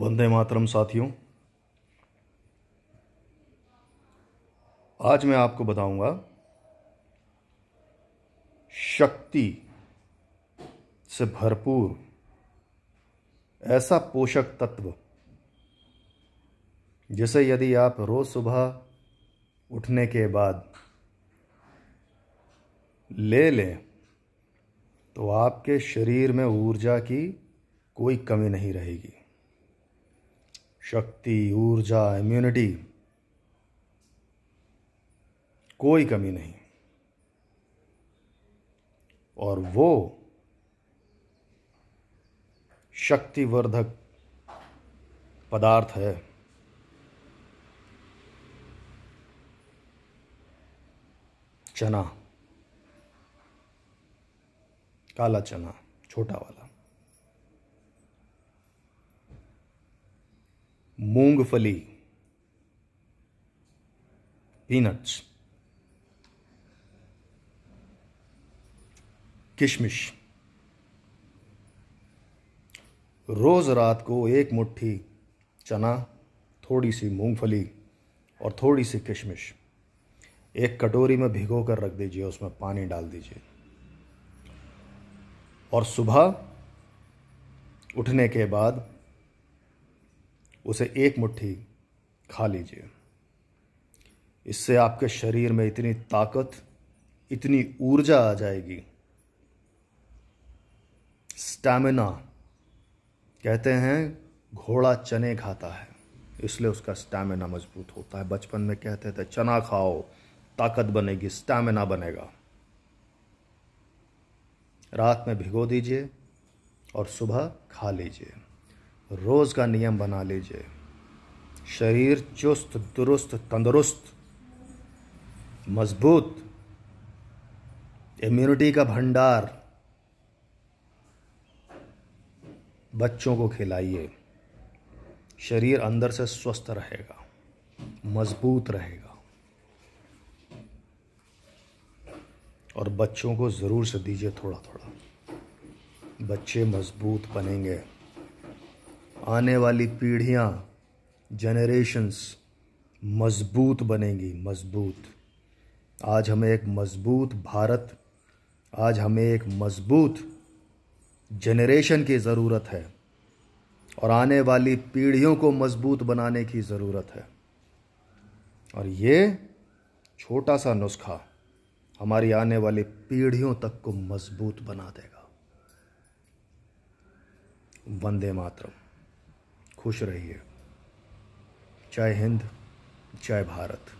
वंदे मातरम साथियों आज मैं आपको बताऊंगा शक्ति से भरपूर ऐसा पोषक तत्व जिसे यदि आप रोज सुबह उठने के बाद ले लें तो आपके शरीर में ऊर्जा की कोई कमी नहीं रहेगी शक्ति ऊर्जा इम्यूनिटी कोई कमी नहीं और वो शक्तिवर्धक पदार्थ है चना काला चना छोटा वाला मूंगफली पीनट्स किशमिश रोज़ रात को एक मुट्ठी चना थोड़ी सी मूंगफली और थोड़ी सी किशमिश एक कटोरी में भिगो कर रख दीजिए उसमें पानी डाल दीजिए और सुबह उठने के बाद उसे एक मुट्ठी खा लीजिए इससे आपके शरीर में इतनी ताकत इतनी ऊर्जा आ जाएगी स्टैमिना कहते हैं घोड़ा चने खाता है इसलिए उसका स्टैमिना मजबूत होता है बचपन में कहते थे चना खाओ ताकत बनेगी स्टैमिना बनेगा रात में भिगो दीजिए और सुबह खा लीजिए रोज़ का नियम बना लीजिए शरीर चुस्त दुरुस्त तंदुरुस्त मजबूत इम्यूनिटी का भंडार बच्चों को खिलाइए शरीर अंदर से स्वस्थ रहेगा मजबूत रहेगा और बच्चों को ज़रूर से दीजिए थोड़ा थोड़ा बच्चे मजबूत बनेंगे आने वाली पीढ़ियाँ जनरेशन्स मजबूत बनेंगी मजबूत आज हमें एक मजबूत भारत आज हमें एक मजबूत जनरेशन की ज़रूरत है और आने वाली पीढ़ियों को मजबूत बनाने की ज़रूरत है और ये छोटा सा नुस्खा हमारी आने वाली पीढ़ियों तक को मजबूत बना देगा वंदे मातरम खुश रहिए चाहे हिंद चाहे भारत